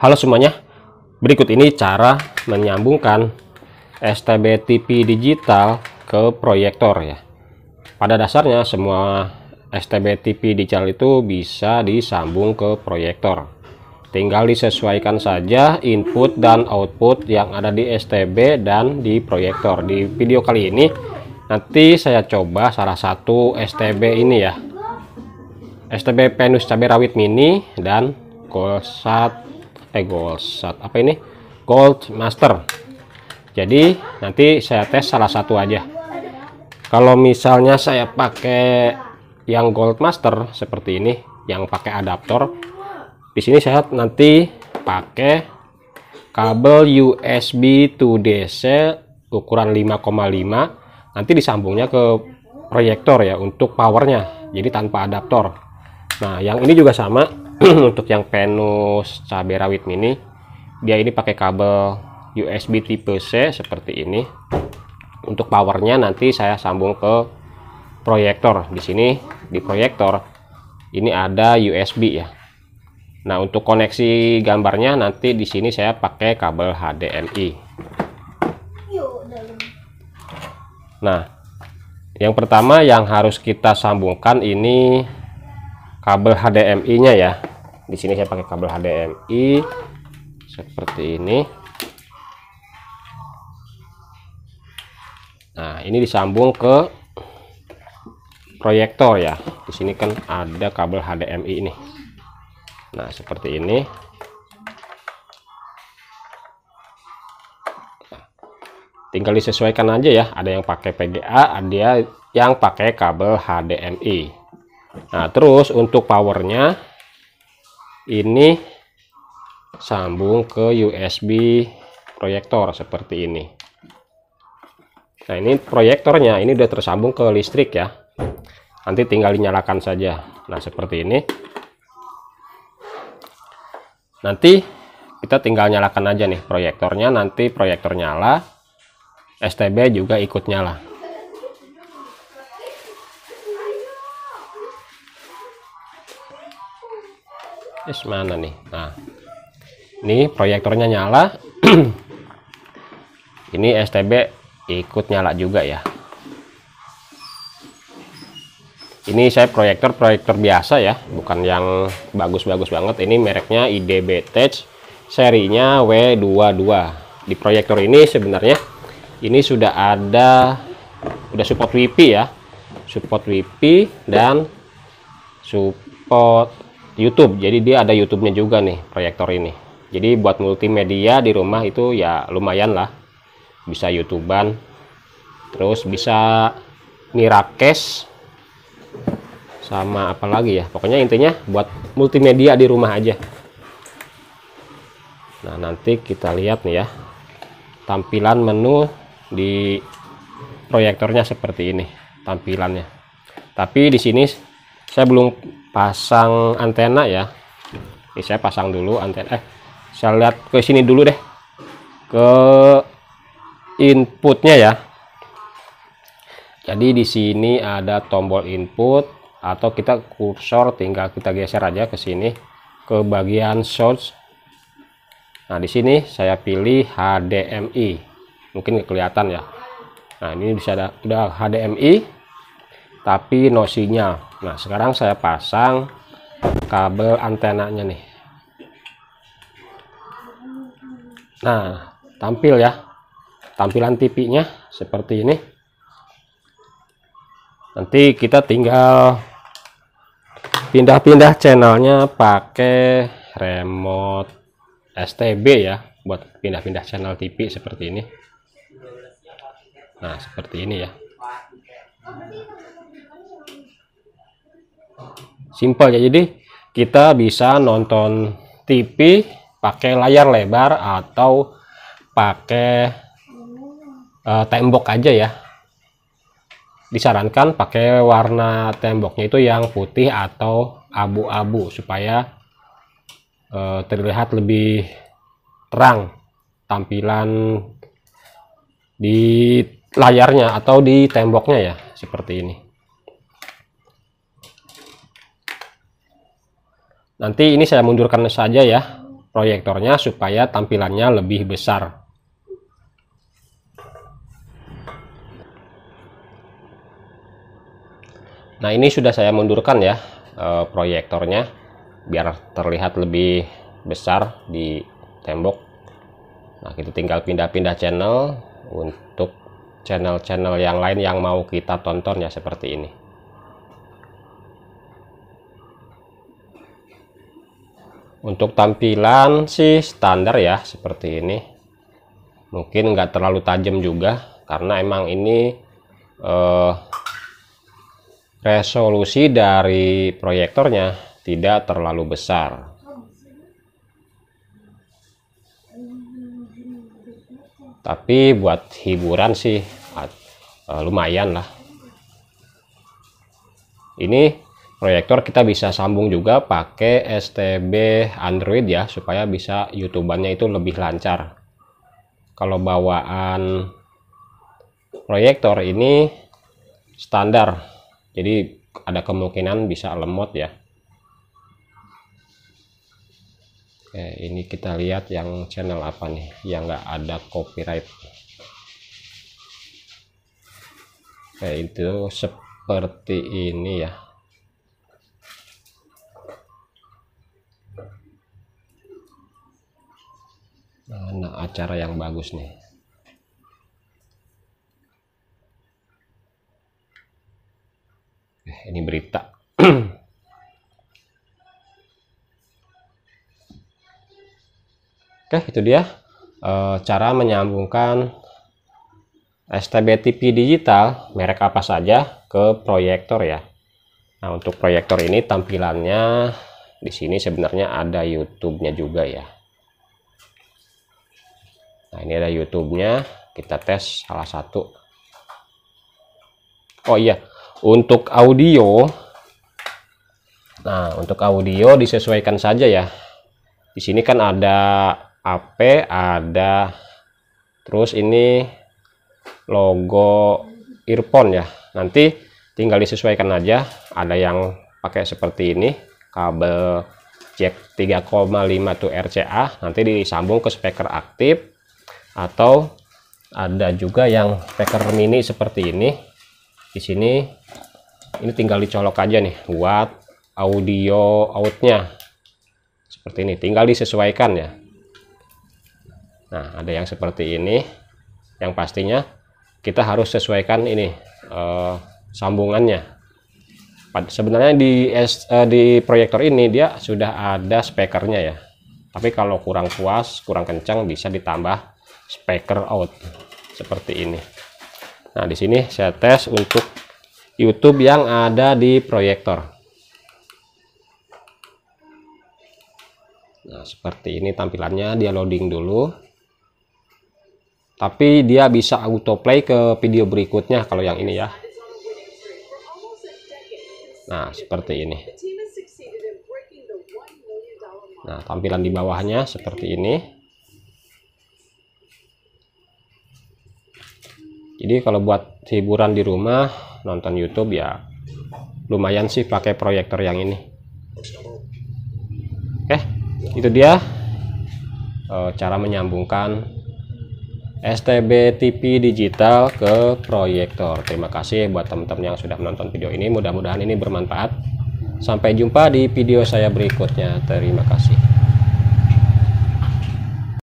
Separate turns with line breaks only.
Halo semuanya, berikut ini cara menyambungkan STB TV digital ke proyektor ya. Pada dasarnya semua STB TV digital itu bisa disambung ke proyektor. Tinggal disesuaikan saja input dan output yang ada di STB dan di proyektor. Di video kali ini nanti saya coba salah satu STB ini ya. STB Penus cabai rawit mini dan Kosat eh gold shot apa ini gold master jadi nanti saya tes salah satu aja kalau misalnya saya pakai yang gold master seperti ini yang pakai adaptor di sini saya nanti pakai kabel USB to DC ukuran 5,5 nanti disambungnya ke proyektor ya untuk powernya jadi tanpa adaptor nah yang ini juga sama untuk yang Venus cabai rawit mini dia ini pakai kabel USB tipe C seperti ini untuk powernya nanti saya sambung ke proyektor di sini di proyektor ini ada USB ya Nah untuk koneksi gambarnya nanti di sini saya pakai kabel HDMI Nah yang pertama yang harus kita sambungkan ini kabel HDMI nya ya di sini saya pakai kabel HDMI seperti ini nah ini disambung ke proyektor ya di sini kan ada kabel HDMI ini nah seperti ini tinggal disesuaikan aja ya ada yang pakai PGA ada yang pakai kabel HDMI nah terus untuk powernya ini sambung ke USB proyektor seperti ini nah ini proyektornya ini udah tersambung ke listrik ya nanti tinggal dinyalakan saja nah seperti ini nanti kita tinggal nyalakan aja nih proyektornya nanti proyektor nyala STB juga ikut nyala es eh, mana nih nah ini proyektornya nyala ini STB ikut nyala juga ya ini saya proyektor proyektor biasa ya bukan yang bagus-bagus banget ini mereknya IDB Tech serinya W22 di proyektor ini sebenarnya ini sudah ada udah support WiFi ya support WiFi dan support YouTube. Jadi dia ada YouTube-nya juga nih proyektor ini. Jadi buat multimedia di rumah itu ya lumayan lah. Bisa YouTuban. Terus bisa mirakes sama apa lagi ya. Pokoknya intinya buat multimedia di rumah aja. Nah, nanti kita lihat nih ya. Tampilan menu di proyektornya seperti ini tampilannya. Tapi di sini saya belum pasang antena ya ini saya pasang dulu antena eh saya lihat ke sini dulu deh ke inputnya ya jadi di sini ada tombol input atau kita kursor tinggal kita geser aja ke sini ke bagian source nah di sini saya pilih HDMI mungkin kelihatan ya nah ini bisa ada udah HDMI tapi no sinyal nah sekarang saya pasang kabel antenanya nih nah tampil ya tampilan TV nya seperti ini nanti kita tinggal pindah-pindah channelnya pakai remote STB ya buat pindah-pindah channel TV seperti ini nah seperti ini ya simple ya jadi kita bisa nonton TV pakai layar lebar atau pakai uh, tembok aja ya disarankan pakai warna temboknya itu yang putih atau abu-abu supaya uh, terlihat lebih terang tampilan di layarnya atau di temboknya ya seperti ini Nanti ini saya mundurkan saja ya proyektornya supaya tampilannya lebih besar. Nah ini sudah saya mundurkan ya e, proyektornya biar terlihat lebih besar di tembok. Nah kita tinggal pindah-pindah channel untuk channel-channel yang lain yang mau kita tonton ya seperti ini. untuk tampilan sih standar ya seperti ini mungkin nggak terlalu tajam juga karena emang ini eh, resolusi dari proyektornya tidak terlalu besar tapi buat hiburan sih eh, lumayan lah ini proyektor kita bisa sambung juga pakai STB Android ya supaya bisa youtubannya itu lebih lancar kalau bawaan proyektor ini standar jadi ada kemungkinan bisa lemot ya Oke, ini kita lihat yang channel apa nih yang nggak ada copyright Oke, itu seperti ini ya acara yang bagus nih eh, ini berita oke itu dia e, cara menyambungkan STB TV digital merek apa saja ke proyektor ya nah untuk proyektor ini tampilannya di sini sebenarnya ada YouTube-nya juga ya nah ini ada YouTube-nya kita tes salah satu oh iya untuk audio nah untuk audio disesuaikan saja ya di sini kan ada AP ada terus ini logo earphone ya nanti tinggal disesuaikan aja ada yang pakai seperti ini kabel jack 3,5 tuh RCA nanti disambung ke speaker aktif atau ada juga yang packer mini seperti ini di sini ini tinggal dicolok aja nih buat audio outnya seperti ini tinggal disesuaikan ya nah ada yang seperti ini yang pastinya kita harus sesuaikan ini eh, sambungannya sebenarnya di eh, di proyektor ini dia sudah ada spekernya ya tapi kalau kurang puas kurang kencang bisa ditambah speaker out seperti ini nah di sini saya tes untuk YouTube yang ada di proyektor nah seperti ini tampilannya dia loading dulu tapi dia bisa autoplay ke video berikutnya kalau yang ini ya nah seperti ini nah tampilan di bawahnya seperti ini jadi kalau buat hiburan di rumah nonton YouTube ya lumayan sih pakai proyektor yang ini oke eh, itu dia e, cara menyambungkan STB TV digital ke proyektor terima kasih buat teman-teman yang sudah menonton video ini mudah-mudahan ini bermanfaat sampai jumpa di video saya berikutnya terima kasih